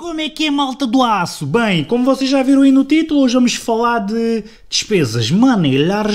Como é que é malta do aço? Bem, como vocês já viram aí no título, hoje vamos falar de despesas. Manelhar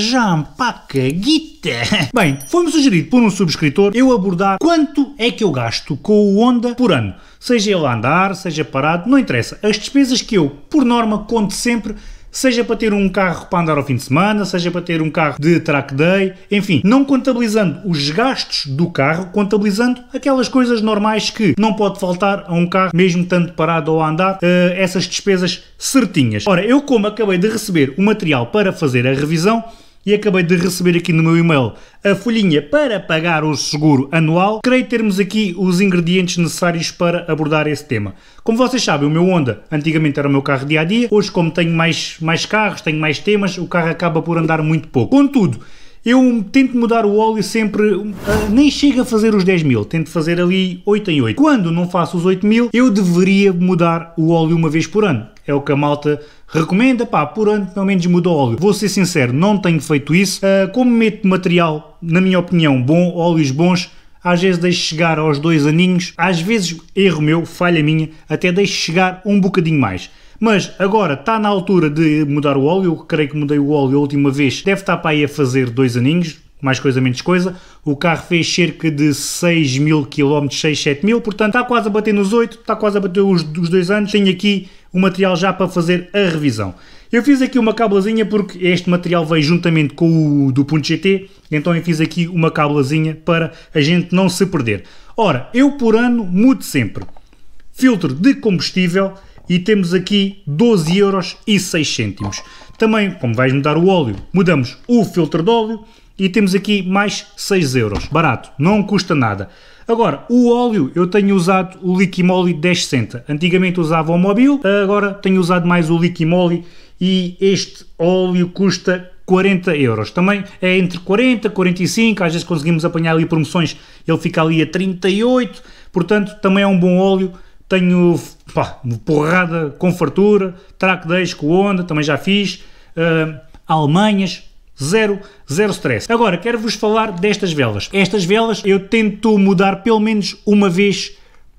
paca guita. Bem, foi-me sugerido por um subscritor eu abordar quanto é que eu gasto com o Honda por ano. Seja ele a andar, seja parado, não interessa. As despesas que eu, por norma, conto sempre seja para ter um carro para andar ao fim de semana, seja para ter um carro de track day, enfim, não contabilizando os gastos do carro, contabilizando aquelas coisas normais que não pode faltar a um carro, mesmo tanto parado ou a andar, uh, essas despesas certinhas. Ora, eu como acabei de receber o material para fazer a revisão, e acabei de receber aqui no meu e-mail a folhinha para pagar o seguro anual, creio termos aqui os ingredientes necessários para abordar esse tema. Como vocês sabem, o meu Honda antigamente era o meu carro dia a dia, hoje, como tenho mais, mais carros, tenho mais temas, o carro acaba por andar muito pouco. Contudo, eu tento mudar o óleo sempre, uh, nem chega a fazer os 10 mil, tento fazer ali 8 em 8. Quando não faço os 8 mil, eu deveria mudar o óleo uma vez por ano. É o que a malta recomenda, pá, por ano pelo menos muda o óleo. Vou ser sincero, não tenho feito isso. Uh, como meto material, na minha opinião, bom, óleos bons, às vezes deixo chegar aos dois aninhos, às vezes erro meu, falha minha, até deixo chegar um bocadinho mais. Mas agora está na altura de mudar o óleo. Eu creio que mudei o óleo a última vez. Deve estar tá para aí a fazer dois aninhos, mais coisa menos coisa. O carro fez cerca de 6 mil km, 6, 7 mil, portanto está quase a bater nos 8, está quase a bater os, os dois anos. Tenho aqui o material já para fazer a revisão. Eu fiz aqui uma cablazinha porque este material veio juntamente com o do Punto GT, então eu fiz aqui uma cablazinha para a gente não se perder. Ora, eu por ano mudo sempre. Filtro de combustível, e temos aqui 12 euros e 6 cêntimos. Também, como vais mudar o óleo, mudamos o filtro de óleo e temos aqui mais 6 euros. Barato, não custa nada. Agora, o óleo, eu tenho usado o Liquimoli 10 centa. Antigamente usava o Mobil, agora tenho usado mais o Liquimoli e este óleo custa 40 euros. Também é entre 40 e 45, às vezes conseguimos apanhar ali promoções, ele fica ali a 38, portanto também é um bom óleo tenho pá, porrada com fartura, track days com onda, também já fiz, uh, Alemanhas, Zero, zero stress. Agora, quero-vos falar destas velas. Estas velas eu tento mudar pelo menos uma vez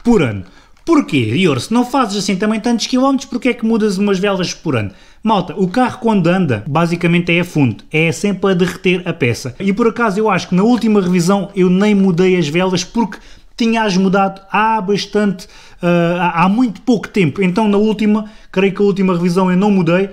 por ano. Porquê? Dior, se não fazes assim também tantos quilómetros, porquê é que mudas umas velas por ano? Malta, o carro quando anda, basicamente é a fundo, é sempre a derreter a peça. E por acaso eu acho que na última revisão eu nem mudei as velas porque tinhas mudado há bastante, uh, há muito pouco tempo. Então, na última, creio que a última revisão eu não mudei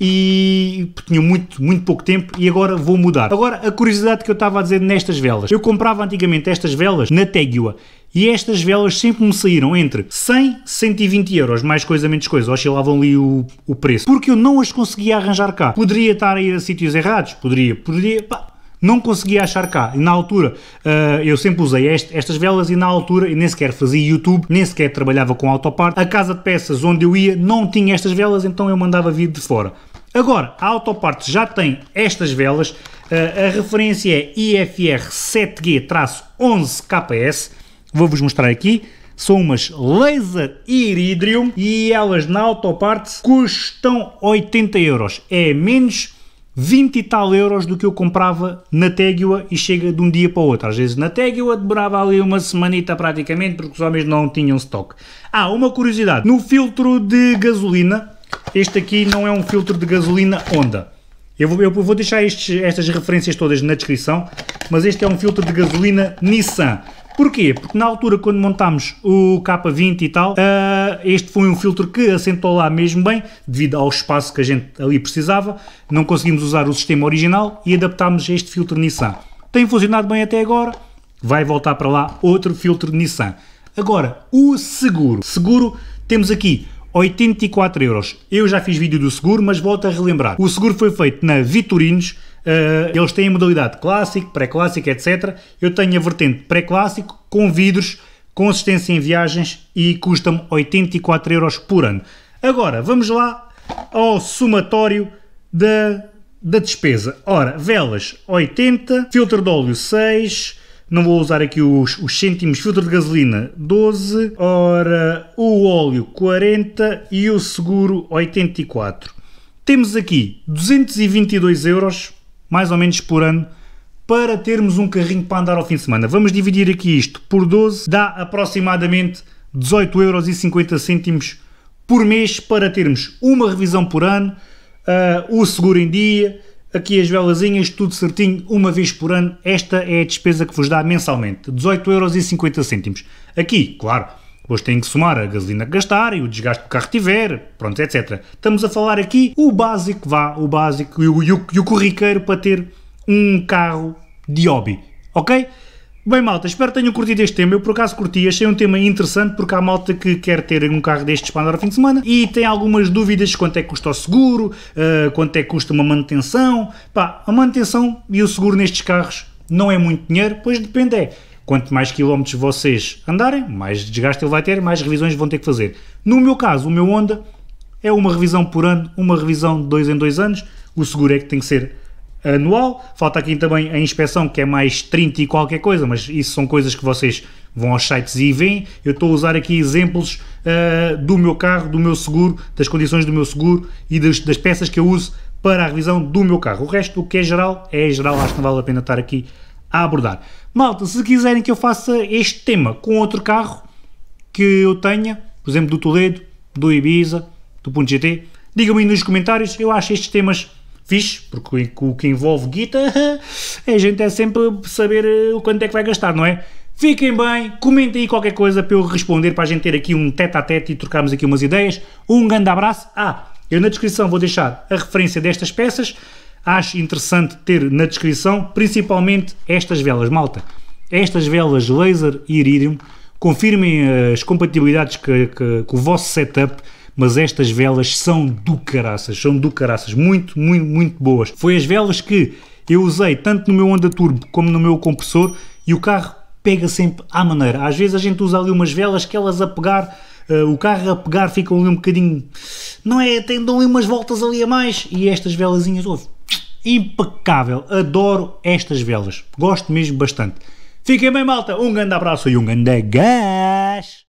e tinha muito, muito pouco tempo e agora vou mudar. Agora, a curiosidade que eu estava a dizer nestas velas. Eu comprava antigamente estas velas na Tegua e estas velas sempre me saíram entre 100 120 euros, mais coisa menos coisa, oscilavam ali o, o preço, porque eu não as conseguia arranjar cá. Poderia estar a ir a sítios errados, poderia, poderia, pá, não conseguia achar cá. E na altura, uh, eu sempre usei este, estas velas e na altura nem sequer fazia YouTube, nem sequer trabalhava com AutoPart A casa de peças onde eu ia não tinha estas velas, então eu mandava vir de fora. Agora, a autopart já tem estas velas, uh, a referência é IFR 7G-11KS, KPS vou vos mostrar aqui, são umas laser iridium e elas na AutoPart custam 80 euros. É menos 20 e tal euros do que eu comprava na Tegua e chega de um dia para o outro. Às vezes na Tegua demorava ali uma semanita praticamente porque os homens não tinham estoque. Ah, uma curiosidade, no filtro de gasolina, este aqui não é um filtro de gasolina Honda. Eu vou, eu vou deixar estes, estas referências todas na descrição, mas este é um filtro de gasolina Nissan. Porquê? Porque na altura, quando montámos o K20 e tal, uh, este foi um filtro que assentou lá mesmo bem, devido ao espaço que a gente ali precisava. Não conseguimos usar o sistema original e adaptámos este filtro Nissan. Tem funcionado bem até agora, vai voltar para lá outro filtro Nissan. Agora, o seguro. Seguro, temos aqui 84 euros. Eu já fiz vídeo do seguro, mas volto a relembrar. O seguro foi feito na Vitorinos, Uh, eles têm a modalidade clássico, pré-clássico, etc. Eu tenho a vertente pré-clássico com vidros, consistência em viagens e custa-me 84 euros por ano. Agora, vamos lá ao somatório da, da despesa. Ora, velas 80, filtro de óleo 6, não vou usar aqui os, os cêntimos, filtro de gasolina 12, ora o óleo 40 e o seguro 84. Temos aqui 222 euros mais ou menos por ano, para termos um carrinho para andar ao fim de semana. Vamos dividir aqui isto por 12, dá aproximadamente 18,50€ por mês para termos uma revisão por ano, uh, o seguro em dia, aqui as velazinhas, tudo certinho, uma vez por ano. Esta é a despesa que vos dá mensalmente, 18,50€. Aqui, claro, depois tem que somar a gasolina que gastar e o desgaste que o carro tiver, pronto, etc. Estamos a falar aqui o básico, vá, o básico e o, e o, e o corriqueiro para ter um carro de hobby, ok? Bem, malta, espero que tenham curtido este tema. Eu, por acaso, curti. Achei um tema interessante porque há malta que quer ter um carro destes para andar ao fim de semana e tem algumas dúvidas quanto é que custa o seguro, uh, quanto é que custa uma manutenção. Pá, a manutenção e o seguro nestes carros não é muito dinheiro, pois depende, é Quanto mais quilómetros vocês andarem, mais desgaste ele vai ter, mais revisões vão ter que fazer. No meu caso, o meu Honda é uma revisão por ano, uma revisão de dois em dois anos. O seguro é que tem que ser anual. Falta aqui também a inspeção, que é mais 30 e qualquer coisa, mas isso são coisas que vocês vão aos sites e veem. Eu estou a usar aqui exemplos uh, do meu carro, do meu seguro, das condições do meu seguro e das, das, peças que eu uso para a revisão do meu carro. O resto, o que é geral, é geral. Acho que não vale a pena estar aqui a abordar. Malta, se quiserem que eu faça este tema com outro carro que eu tenha, por exemplo, do Toledo, do Ibiza, do Ponto GT, digam-me aí nos comentários, eu acho estes temas fixe, porque o que envolve guita, a gente é sempre saber eh, o quanto é que vai gastar, não é? Fiquem bem, comentem aí qualquer coisa para eu responder, para a gente ter aqui um tete a tete e trocarmos aqui umas ideias. Um grande abraço. Ah, eu na descrição vou deixar a referência destas peças acho interessante ter na descrição, principalmente estas velas, malta. Estas velas laser e iridium, confirmem as compatibilidades que, que, com o vosso setup, mas estas velas são do caraças, são do caraças, muito, muito, muito boas. Foi as velas que eu usei tanto no meu Honda Turbo como no meu compressor e o carro pega sempre à maneira. Às vezes a gente usa ali umas velas que elas a pegar, uh, o carro a pegar ficam ali um bocadinho, não é, tem, dão ali umas voltas ali a mais e estas velazinhas, ouve, impecável. Adoro estas velas. Gosto mesmo bastante. Fiquem bem, malta. Um grande abraço e um grande gás.